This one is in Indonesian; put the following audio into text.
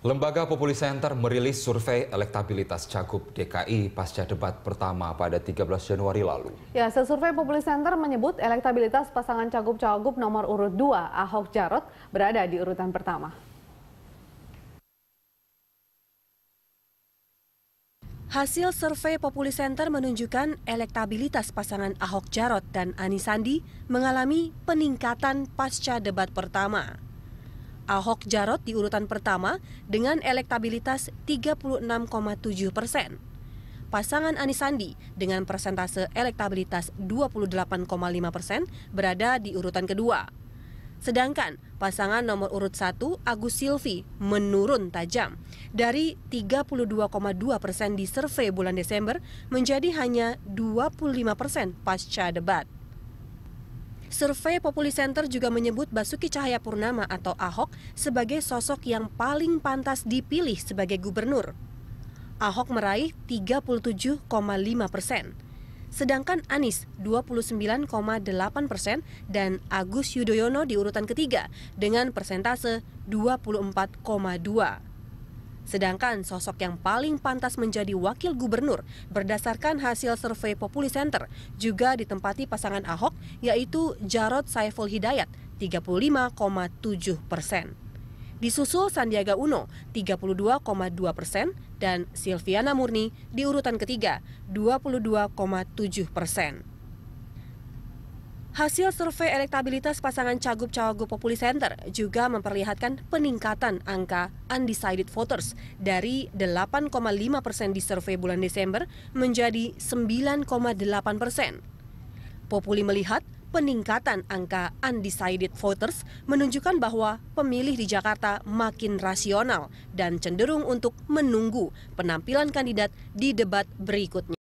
Lembaga Populi Center merilis survei elektabilitas Cagup DKI pasca debat pertama pada 13 Januari lalu. Ya, survei Populi Center menyebut elektabilitas pasangan Cagup-Cagup nomor urut 2 Ahok Jarot berada di urutan pertama. Hasil survei Populi Center menunjukkan elektabilitas pasangan Ahok Jarot dan Ani Sandi mengalami peningkatan pasca debat pertama. Ahok Jarot di urutan pertama dengan elektabilitas 36,7 persen. Pasangan Anis Sandi dengan persentase elektabilitas 28,5 persen berada di urutan kedua. Sedangkan pasangan nomor urut satu Agus Silvi menurun tajam dari 32,2 persen di survei bulan Desember menjadi hanya 25 persen pasca debat. Survei Populi Center juga menyebut Basuki Cahaya Purnama atau Ahok sebagai sosok yang paling pantas dipilih sebagai gubernur. Ahok meraih 37,5 persen, sedangkan Anies 29,8 persen dan Agus Yudhoyono di urutan ketiga dengan persentase 24,2. Sedangkan sosok yang paling pantas menjadi wakil gubernur berdasarkan hasil survei Populi Center juga ditempati pasangan Ahok yaitu Jarod Saiful Hidayat 35,7 persen. Disusul Sandiaga Uno 32,2 persen dan Silviana Murni di urutan ketiga 22,7 persen. Hasil survei elektabilitas pasangan Cagup-Cawagup Populi Center juga memperlihatkan peningkatan angka undecided voters dari 8,5 persen di survei bulan Desember menjadi 9,8 persen. Populi melihat peningkatan angka undecided voters menunjukkan bahwa pemilih di Jakarta makin rasional dan cenderung untuk menunggu penampilan kandidat di debat berikutnya.